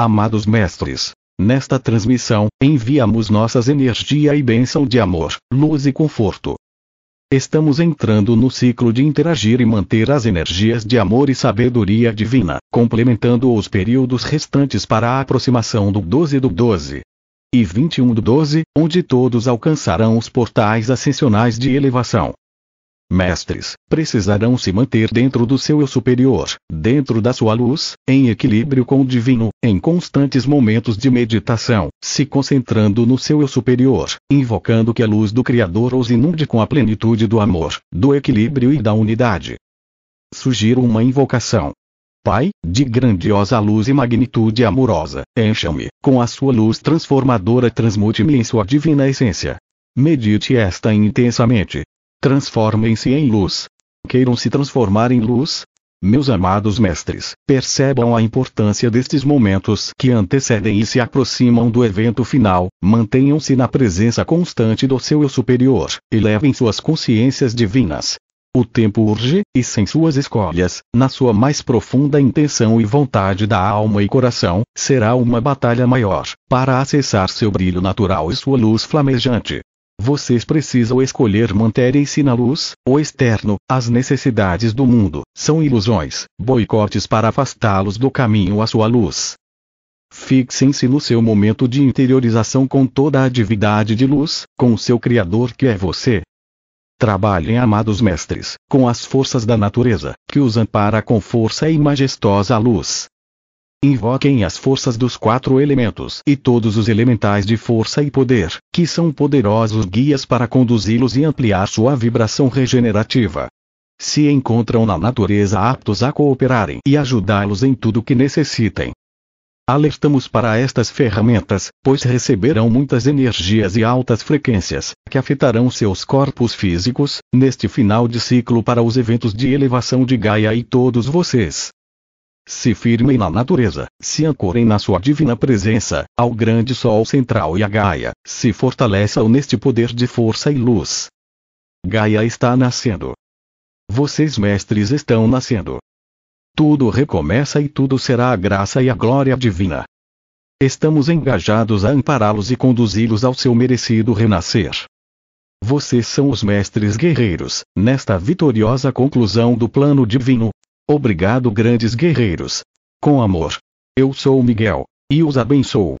Amados mestres, nesta transmissão, enviamos nossas energia e bênção de amor, luz e conforto. Estamos entrando no ciclo de interagir e manter as energias de amor e sabedoria divina, complementando os períodos restantes para a aproximação do 12 do 12 e 21 do 12, onde todos alcançarão os portais ascensionais de elevação, mestres, precisarão se manter dentro do seu eu superior, dentro da sua luz, em equilíbrio com o divino, em constantes momentos de meditação, se concentrando no seu eu superior, invocando que a luz do Criador os inunde com a plenitude do amor, do equilíbrio e da unidade. Sugiro uma invocação. Pai, de grandiosa luz e magnitude amorosa, encha-me, com a sua luz transformadora transmute-me em sua divina essência, Medite esta intensamente, transformem-se em luz. Queiram se transformar em luz? Meus amados mestres, percebam a importância destes momentos que antecedem e se aproximam do evento final, mantenham-se na presença constante do seu eu superior, elevem suas consciências divinas. O tempo urge, e sem suas escolhas, na sua mais profunda intenção e vontade da alma e coração, será uma batalha maior, para acessar seu brilho natural e sua luz flamejante. Vocês precisam escolher manterem-se na luz, ou externo, as necessidades do mundo, são ilusões, boicotes para afastá-los do caminho à sua luz. Fixem-se no seu momento de interiorização com toda a atividade de luz, com o seu Criador que é você. Trabalhem, amados mestres, com as forças da natureza, que os ampara com força e majestosa luz. Invoquem as forças dos quatro elementos e todos os elementais de força e poder, que são poderosos guias para conduzi-los e ampliar sua vibração regenerativa. Se encontram na natureza aptos a cooperarem e ajudá-los em tudo que necessitem. Alertamos para estas ferramentas, pois receberão muitas energias e altas frequências, que afetarão seus corpos físicos, neste final de ciclo para os eventos de elevação de Gaia e todos vocês, se firmem na natureza, se ancorem na sua divina presença, ao grande sol central e a Gaia, se fortaleçam neste poder de força e luz. Gaia está nascendo. Vocês mestres estão nascendo. Tudo recomeça e tudo será a graça e a glória divina. Estamos engajados a ampará-los e conduzi-los ao seu merecido renascer. Vocês são os mestres guerreiros, nesta vitoriosa conclusão do plano divino, Obrigado, grandes guerreiros. Com amor. Eu sou Miguel, e os abençoo.